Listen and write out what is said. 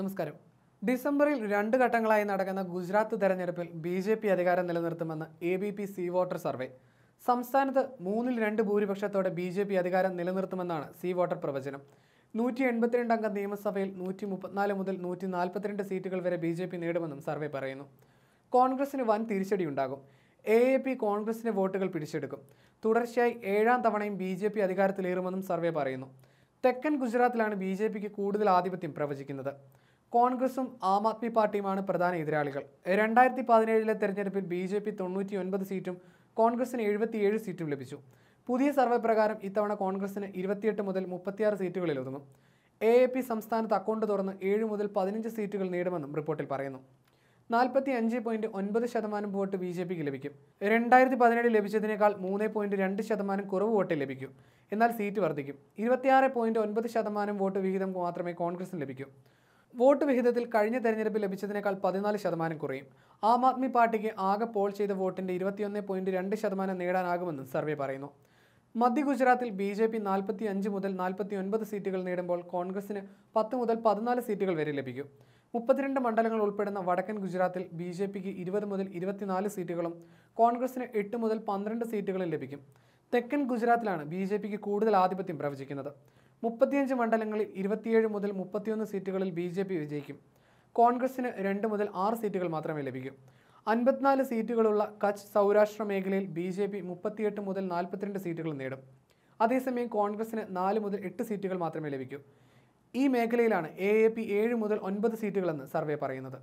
നമസ്കാരം ഡിസംബറിൽ രണ്ട് ഘട്ടങ്ങളായി നടക്കുന്ന ഗുജറാത്ത് തെരഞ്ഞെടുപ്പിൽ ബി ജെ പി അധികാരം നിലനിർത്തുമെന്ന് A B P C voter survey സംസ്ഥാനത്ത് മൂന്നിൽ രണ്ട് ഭൂരിപക്ഷത്തോടെ ബി ജെ പി അധികാരം നിലനിർത്തുമെന്നാണ് സി വോട്ടർ പ്രവചനം നൂറ്റി എൺപത്തിരണ്ട് അംഗ നിയമസഭയിൽ നൂറ്റി മുപ്പത്തിനാല് മുതൽ നൂറ്റി നാൽപ്പത്തിരണ്ട് സീറ്റുകൾ വരെ ബി ജെ പി നേടുമെന്നും സർവേ പറയുന്നു കോൺഗ്രസിന് വൻ തിരിച്ചടിയുണ്ടാകും എ എ പി കോൺഗ്രസിന്റെ വോട്ടുകൾ പിടിച്ചെടുക്കും തുടർച്ചയായി ഏഴാം തവണയും ബി ജെ പി അധികാരത്തിലേറുമെന്നും സർവേ പറയുന്നു തെക്കൻ ഗുജറാത്തിലാണ് ബി ജെ പിക്ക് കൂടുതൽ ആധിപത്യം പ്രവചിക്കുന്നത് കോൺഗ്രസും ആം ആദ്മി പാർട്ടിയുമാണ് പ്രധാന എതിരാളികൾ രണ്ടായിരത്തി പതിനേഴിലെ തെരഞ്ഞെടുപ്പിൽ ബി ജെ പി തൊണ്ണൂറ്റി ഒൻപത് സീറ്റും കോൺഗ്രസിന് എഴുപത്തിയേഴ് സീറ്റും ലഭിച്ചു പുതിയ സർവേ പ്രകാരം ഇത്തവണ കോൺഗ്രസിന് ഇരുപത്തിയെട്ട് മുതൽ മുപ്പത്തിയാറ് സീറ്റുകളിൽ ഒതുങ്ങും എ എ പി സംസ്ഥാനത്ത് അക്കൗണ്ട് തുറന്ന് ഏഴ് മുതൽ പതിനഞ്ച് സീറ്റുകൾ നേടുമെന്നും റിപ്പോർട്ടിൽ പറയുന്നു നാൽപ്പത്തി അഞ്ച് പോയിന്റ് ഒൻപത് ശതമാനം വോട്ട് ബി ജെ പിക്ക് ലഭിക്കും രണ്ടായിരത്തി പതിനേഴ് ലഭിച്ചതിനേക്കാൾ മൂന്ന് പോയിന്റ് രണ്ട് ശതമാനം കുറവ് വോട്ട് ലഭിക്കും എന്നാൽ സീറ്റ് വർദ്ധിക്കും ഇരുപത്തിയാറ് പോയിന്റ് ഒൻപത് ശതമാനം വോട്ട് വിഹിതം മാത്രമേ കോൺഗ്രസിന് ലഭിക്കൂ വോട്ട് വിഹിതത്തിൽ കഴിഞ്ഞ തെരഞ്ഞെടുപ്പ് ലഭിച്ചതിനേക്കാൾ പതിനാല് ശതമാനം കുറയും ആം ആദ്മി പാർട്ടിക്ക് ആകെ പോൾ ചെയ്ത വോട്ടിൻ്റെ ഇരുപത്തിയൊന്ന് പോയിന്റ് രണ്ട് ശതമാനം നേടാനാകുമെന്നും സർവേ പറയുന്നു മധ്യ ഗുജറാത്തിൽ ബി ജെ പി നാൽപ്പത്തി അഞ്ച് മുതൽ നാൽപ്പത്തി ഒൻപത് സീറ്റുകൾ നേടുമ്പോൾ കോൺഗ്രസിന് പത്ത് മുതൽ പതിനാല് സീറ്റുകൾ വരെ ലഭിക്കും മുപ്പത്തിരണ്ട് മണ്ഡലങ്ങൾ ഉൾപ്പെടുന്ന വടക്കൻ ഗുജറാത്തിൽ ബി ജെ പിക്ക് ഇരുപത് മുതൽ ഇരുപത്തിനാല് സീറ്റുകളും കോൺഗ്രസിന് എട്ട് മുതൽ പന്ത്രണ്ട് സീറ്റുകളും ലഭിക്കും തെക്കൻ ഗുജറാത്തിലാണ് ബി ജെ പിക്ക് കൂടുതൽ ആധിപത്യം പ്രവചിക്കുന്നത് മുപ്പത്തിയഞ്ച് മണ്ഡലങ്ങളിൽ ഇരുപത്തിയേഴ് മുതൽ മുപ്പത്തിയൊന്ന് സീറ്റുകളിൽ ബി ജെ പി വിജയിക്കും കോൺഗ്രസിന് രണ്ട് മുതൽ ആറ് സീറ്റുകൾ മാത്രമേ ലഭിക്കൂ അൻപത്തിനാല് സീറ്റുകളുള്ള കച്ച് സൗരാഷ്ട്ര മേഖലയിൽ ബി ജെ പി മുപ്പത്തിയെട്ട് മുതൽ നാൽപ്പത്തിരണ്ട് സീറ്റുകൾ നേടും അതേസമയം കോൺഗ്രസിന് നാല് മുതൽ എട്ട് സീറ്റുകൾ മാത്രമേ ലഭിക്കൂ ഈ മേഖലയിലാണ് എ എ പി ഏഴ് മുതൽ ഒൻപത് സീറ്റുകളെന്ന് സർവേ പറയുന്നത്